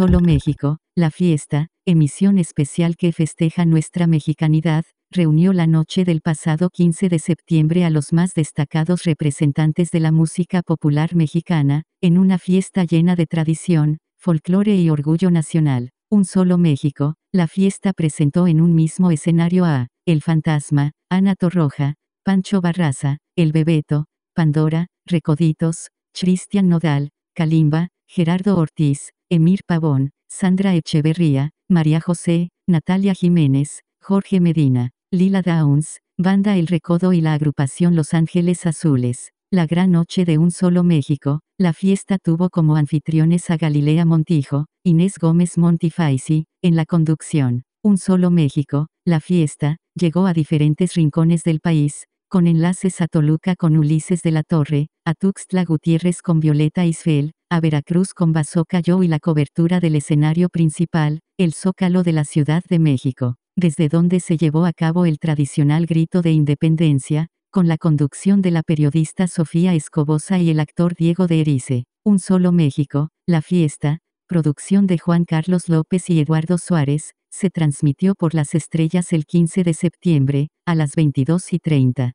solo México, la fiesta, emisión especial que festeja nuestra mexicanidad, reunió la noche del pasado 15 de septiembre a los más destacados representantes de la música popular mexicana, en una fiesta llena de tradición, folclore y orgullo nacional. Un solo México, la fiesta presentó en un mismo escenario a El Fantasma, Ana Torroja, Pancho Barraza, El Bebeto, Pandora, Recoditos, Cristian Nodal, Kalimba, Gerardo Ortiz, Emir Pavón, Sandra Echeverría, María José, Natalia Jiménez, Jorge Medina, Lila Downs, Banda El Recodo y la agrupación Los Ángeles Azules. La gran noche de un solo México, la fiesta tuvo como anfitriones a Galilea Montijo, Inés Gómez Montifaisi, en la conducción. Un solo México, la fiesta, llegó a diferentes rincones del país, con enlaces a Toluca con Ulises de la Torre, a Tuxtla Gutiérrez con Violeta Isfel, a Veracruz con Basó y la cobertura del escenario principal, el Zócalo de la Ciudad de México, desde donde se llevó a cabo el tradicional grito de independencia, con la conducción de la periodista Sofía Escobosa y el actor Diego de Erice. Un solo México, La Fiesta, producción de Juan Carlos López y Eduardo Suárez, se transmitió por las estrellas el 15 de septiembre, a las 22 y 30.